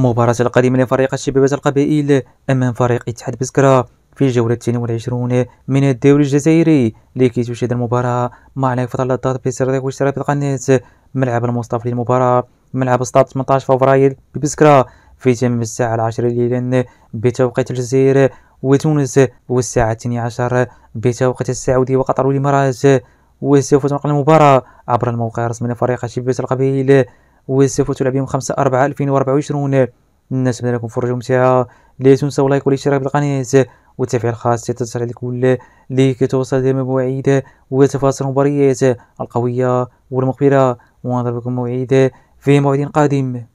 مباراة القادمة لفريق الشبيبات القبائل أمام فريق اتحاد بسكرة في الجولة الثانية والعشرون من الدوري الجزائري لكي تشاهد المباراة مع لايف الضغط بسردك واشتراك القناة ملعب المصطفى للمباراة ملعب ستاد 18 فبراير ببسكرة في تم الساعة العاشرة ليلا بتوقيت الجزائر وتونس والساعة الثانية بتوقيت السعودية وقطر والإمارات وسوف تنقل المباراة عبر الموقع الرسمي لفريق الشبيبات القبائل وسوف تلعب يوم 5 4 2024 نتمنى لكم فرجة ممتعة لا تنسوا لايك والاشتراك بالقناة والتفعيل الخاص تتصل كل لكي كتوصل دائما مواعيد وتفاصيل المباريات القوية والمقبلة ونضربكم موعد في موعد قادم